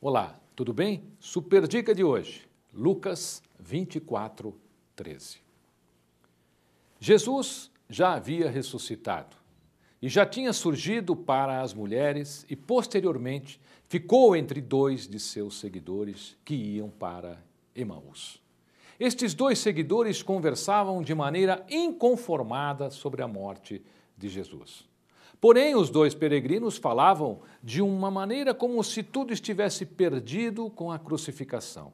Olá, tudo bem? Super dica de hoje, Lucas 24, 13. Jesus já havia ressuscitado e já tinha surgido para as mulheres e, posteriormente, ficou entre dois de seus seguidores que iam para Emmaus. Estes dois seguidores conversavam de maneira inconformada sobre a morte de Jesus. Porém, os dois peregrinos falavam de uma maneira como se tudo estivesse perdido com a crucificação.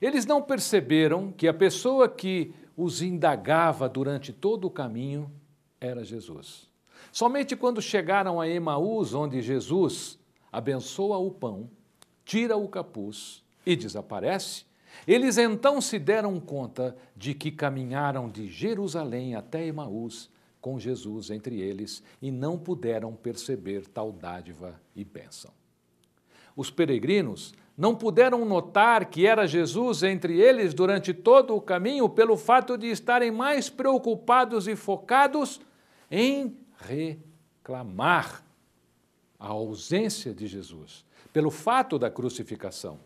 Eles não perceberam que a pessoa que os indagava durante todo o caminho era Jesus. Somente quando chegaram a Emaús, onde Jesus abençoa o pão, tira o capuz e desaparece, eles então se deram conta de que caminharam de Jerusalém até Emaús com Jesus entre eles e não puderam perceber tal dádiva e bênção. Os peregrinos não puderam notar que era Jesus entre eles durante todo o caminho pelo fato de estarem mais preocupados e focados em reclamar a ausência de Jesus, pelo fato da crucificação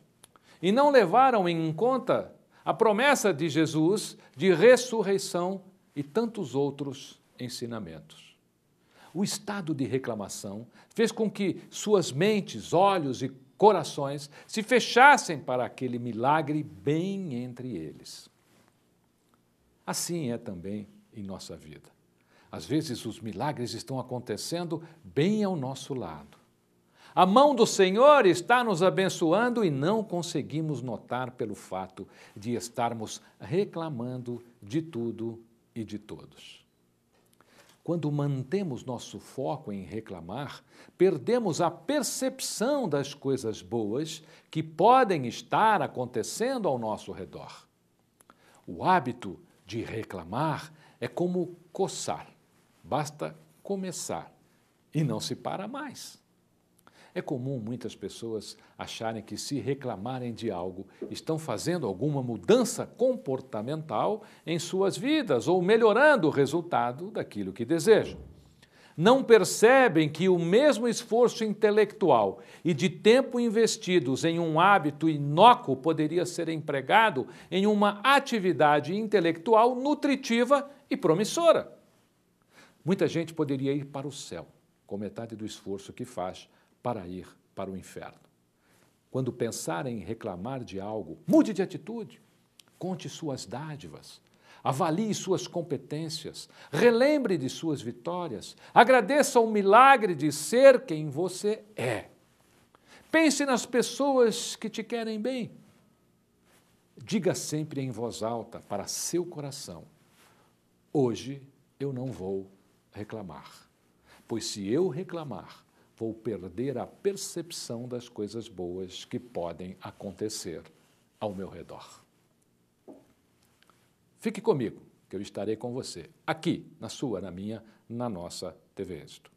e não levaram em conta a promessa de Jesus de ressurreição e tantos outros ensinamentos. O estado de reclamação fez com que suas mentes, olhos e corações se fechassem para aquele milagre bem entre eles. Assim é também em nossa vida. Às vezes os milagres estão acontecendo bem ao nosso lado. A mão do Senhor está nos abençoando e não conseguimos notar pelo fato de estarmos reclamando de tudo e de todos. Quando mantemos nosso foco em reclamar, perdemos a percepção das coisas boas que podem estar acontecendo ao nosso redor. O hábito de reclamar é como coçar, basta começar e não se para mais. É comum muitas pessoas acharem que, se reclamarem de algo, estão fazendo alguma mudança comportamental em suas vidas ou melhorando o resultado daquilo que desejam. Não percebem que o mesmo esforço intelectual e de tempo investidos em um hábito inócuo poderia ser empregado em uma atividade intelectual nutritiva e promissora. Muita gente poderia ir para o céu com metade do esforço que faz para ir para o inferno. Quando pensarem em reclamar de algo, mude de atitude, conte suas dádivas, avalie suas competências, relembre de suas vitórias, agradeça o milagre de ser quem você é. Pense nas pessoas que te querem bem. Diga sempre em voz alta para seu coração: Hoje eu não vou reclamar, pois se eu reclamar, vou perder a percepção das coisas boas que podem acontecer ao meu redor. Fique comigo, que eu estarei com você, aqui, na sua, na minha, na nossa TV Êxito.